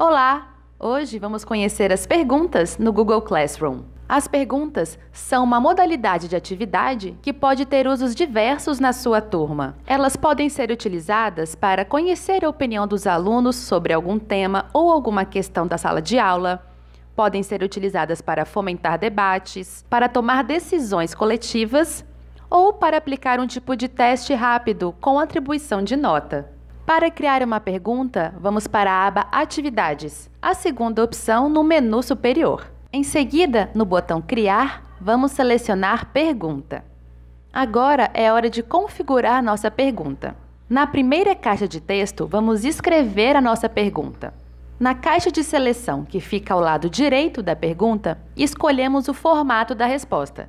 Olá! Hoje vamos conhecer as perguntas no Google Classroom. As perguntas são uma modalidade de atividade que pode ter usos diversos na sua turma. Elas podem ser utilizadas para conhecer a opinião dos alunos sobre algum tema ou alguma questão da sala de aula, podem ser utilizadas para fomentar debates, para tomar decisões coletivas ou para aplicar um tipo de teste rápido com atribuição de nota. Para criar uma pergunta, vamos para a aba Atividades, a segunda opção no menu superior. Em seguida, no botão Criar, vamos selecionar Pergunta. Agora é hora de configurar nossa pergunta. Na primeira caixa de texto, vamos escrever a nossa pergunta. Na caixa de seleção, que fica ao lado direito da pergunta, escolhemos o formato da resposta.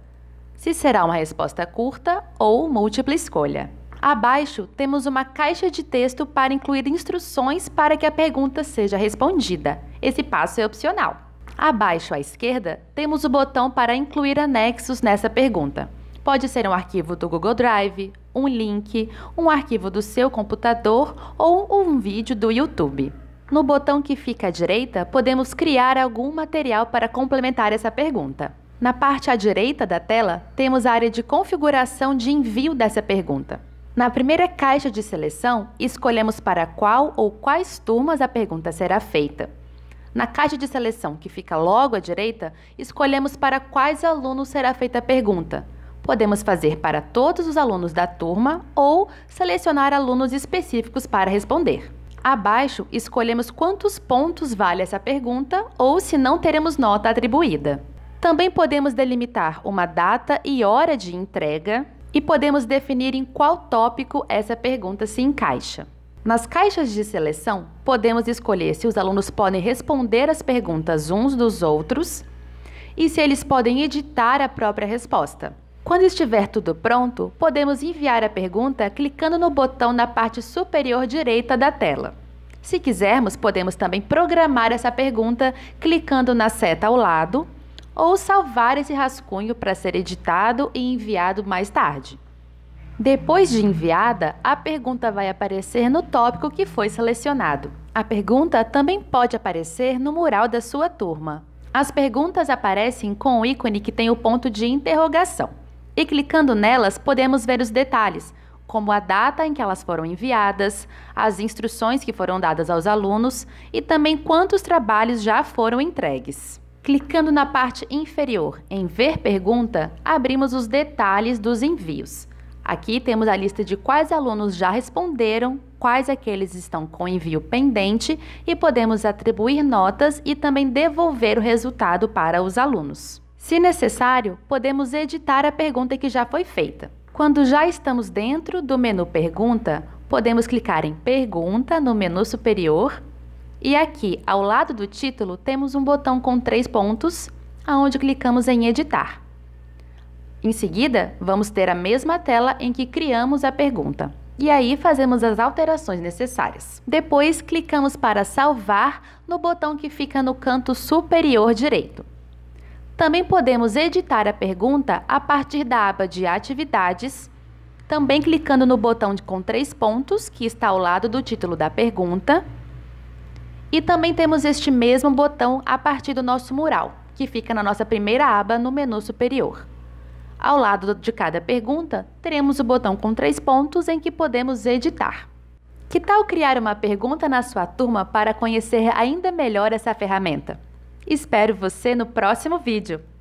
Se será uma resposta curta ou múltipla escolha. Abaixo temos uma caixa de texto para incluir instruções para que a pergunta seja respondida. Esse passo é opcional. Abaixo à esquerda temos o botão para incluir anexos nessa pergunta. Pode ser um arquivo do Google Drive, um link, um arquivo do seu computador ou um vídeo do YouTube. No botão que fica à direita, podemos criar algum material para complementar essa pergunta. Na parte à direita da tela, temos a área de configuração de envio dessa pergunta. Na primeira caixa de seleção, escolhemos para qual ou quais turmas a pergunta será feita. Na caixa de seleção, que fica logo à direita, escolhemos para quais alunos será feita a pergunta. Podemos fazer para todos os alunos da turma ou selecionar alunos específicos para responder. Abaixo, escolhemos quantos pontos vale essa pergunta ou se não teremos nota atribuída. Também podemos delimitar uma data e hora de entrega, e podemos definir em qual tópico essa pergunta se encaixa. Nas caixas de seleção, podemos escolher se os alunos podem responder as perguntas uns dos outros e se eles podem editar a própria resposta. Quando estiver tudo pronto, podemos enviar a pergunta clicando no botão na parte superior direita da tela. Se quisermos, podemos também programar essa pergunta clicando na seta ao lado ou salvar esse rascunho para ser editado e enviado mais tarde. Depois de enviada, a pergunta vai aparecer no tópico que foi selecionado. A pergunta também pode aparecer no mural da sua turma. As perguntas aparecem com o ícone que tem o ponto de interrogação. E clicando nelas, podemos ver os detalhes, como a data em que elas foram enviadas, as instruções que foram dadas aos alunos e também quantos trabalhos já foram entregues. Clicando na parte inferior em Ver Pergunta, abrimos os detalhes dos envios. Aqui temos a lista de quais alunos já responderam, quais aqueles estão com envio pendente e podemos atribuir notas e também devolver o resultado para os alunos. Se necessário, podemos editar a pergunta que já foi feita. Quando já estamos dentro do menu Pergunta, podemos clicar em Pergunta no menu superior e aqui, ao lado do título, temos um botão com três pontos, aonde clicamos em editar. Em seguida, vamos ter a mesma tela em que criamos a pergunta. E aí fazemos as alterações necessárias. Depois, clicamos para salvar no botão que fica no canto superior direito. Também podemos editar a pergunta a partir da aba de atividades, também clicando no botão com três pontos que está ao lado do título da pergunta. E também temos este mesmo botão a partir do nosso mural, que fica na nossa primeira aba no menu superior. Ao lado de cada pergunta, teremos o botão com três pontos em que podemos editar. Que tal criar uma pergunta na sua turma para conhecer ainda melhor essa ferramenta? Espero você no próximo vídeo!